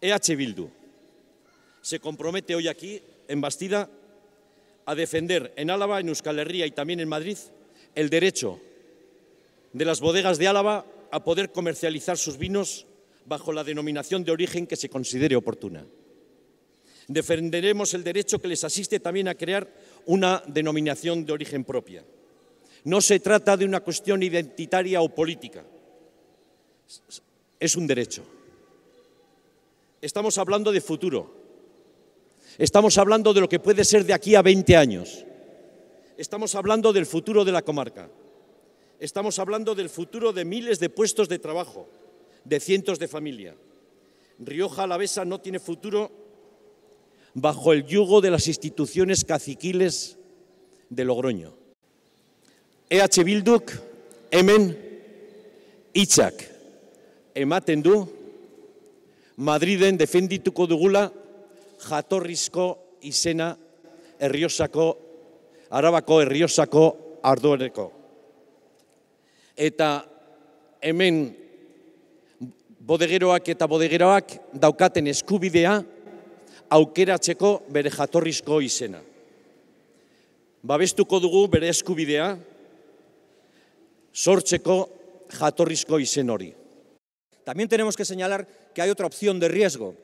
EH Bildu se compromete hoy aquí, en Bastida, a defender en Álava, en Euskal Herria y también en Madrid el derecho de las bodegas de Álava a poder comercializar sus vinos bajo la denominación de origen que se considere oportuna. Defenderemos el derecho que les asiste también a crear una denominación de origen propia. No se trata de una cuestión identitaria o política. Es un derecho. Estamos hablando de futuro. Estamos hablando de lo que puede ser de aquí a 20 años. Estamos hablando del futuro de la comarca. Estamos hablando del futuro de miles de puestos de trabajo, de cientos de familias. Rioja Alavesa no tiene futuro bajo el yugo de las instituciones caciquiles de Logroño. EH Bilduk Emen, Ematendú. Madriden defendituko dugula jatorrizko izena erriosako, arabako erriosako ardoreko. Eta hemen bodegeroak eta bodegeroak daukaten eskubidea aukeratzeko bere jatorrizko izena. Babestuko dugu bere eskubidea sortzeko jatorrizko izen hori. También tenemos que señalar que hay otra opción de riesgo,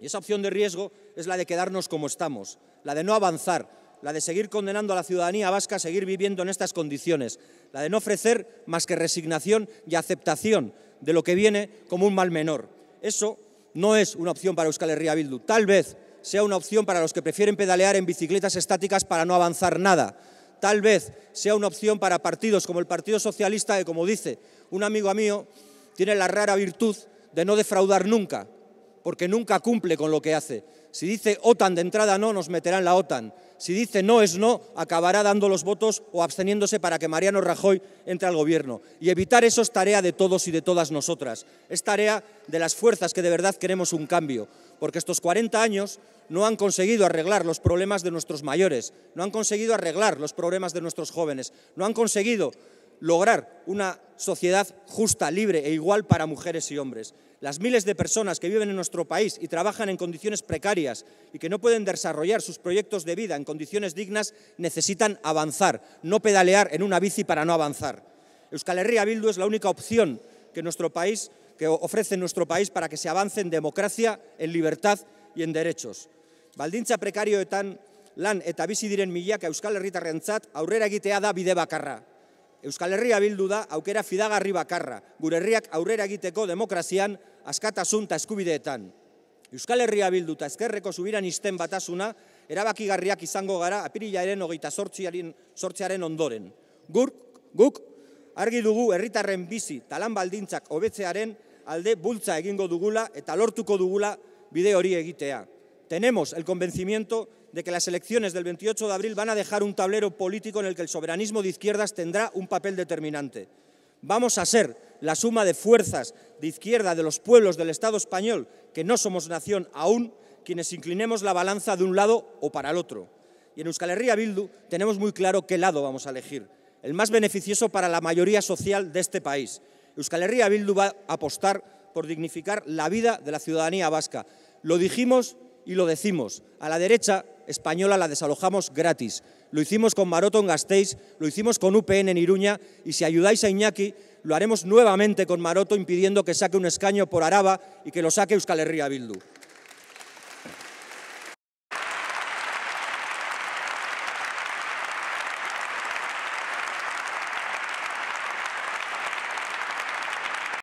y esa opción de riesgo es la de quedarnos como estamos, la de no avanzar, la de seguir condenando a la ciudadanía vasca a seguir viviendo en estas condiciones, la de no ofrecer más que resignación y aceptación de lo que viene como un mal menor. Eso no es una opción para Euskal Herria Bildu. Tal vez sea una opción para los que prefieren pedalear en bicicletas estáticas para no avanzar nada. Tal vez sea una opción para partidos como el Partido Socialista, que como dice un amigo mío, tiene la rara virtud de no defraudar nunca, porque nunca cumple con lo que hace. Si dice OTAN de entrada no, nos meterá en la OTAN. Si dice no es no, acabará dando los votos o absteniéndose para que Mariano Rajoy entre al gobierno. Y evitar eso es tarea de todos y de todas nosotras. Es tarea de las fuerzas que de verdad queremos un cambio. Porque estos 40 años no han conseguido arreglar los problemas de nuestros mayores, no han conseguido arreglar los problemas de nuestros jóvenes, no han conseguido lograr una sociedad justa, libre e igual para mujeres y hombres. Las miles de personas que viven en nuestro país y trabajan en condiciones precarias y que no pueden desarrollar sus proyectos de vida en condiciones dignas necesitan avanzar, no pedalear en una bici para no avanzar. Euskal Herria Bildu es la única opción que, nuestro país, que ofrece nuestro país para que se avance en democracia, en libertad y en derechos. Baldintza etan lan eta bizi diren milaka Euskal Herritarrentzat aurrera egitea da bide Euskal Herria bildu da aukera fidagarri bakarra, gure herriak aurrera egiteko demokrazian askatasun eta eskubideetan. Euskal Herria bildu eta ezkerreko zubiran izten batasuna erabakigarriak izango gara apirilaren hogeita sortzearen ondoren. Gur, guk, argi dugu herritarren bizi talan baldintzak hobetzearen alde bultza egingo dugula eta lortuko dugula bide hori egitea. Tenemos el convencimiento de que las elecciones del 28 de abril van a dejar un tablero político en el que el soberanismo de izquierdas tendrá un papel determinante. Vamos a ser la suma de fuerzas de izquierda de los pueblos del Estado español, que no somos nación aún, quienes inclinemos la balanza de un lado o para el otro. Y en Euskal Herria Bildu tenemos muy claro qué lado vamos a elegir, el más beneficioso para la mayoría social de este país. Euskal Herria Bildu va a apostar por dignificar la vida de la ciudadanía vasca. Lo dijimos y lo decimos. A la derecha española la desalojamos gratis. Lo hicimos con Maroto en Gasteiz, lo hicimos con UPN en Iruña y si ayudáis a Iñaki, lo haremos nuevamente con Maroto impidiendo que saque un escaño por Araba y que lo saque Euskal Herria Bildu.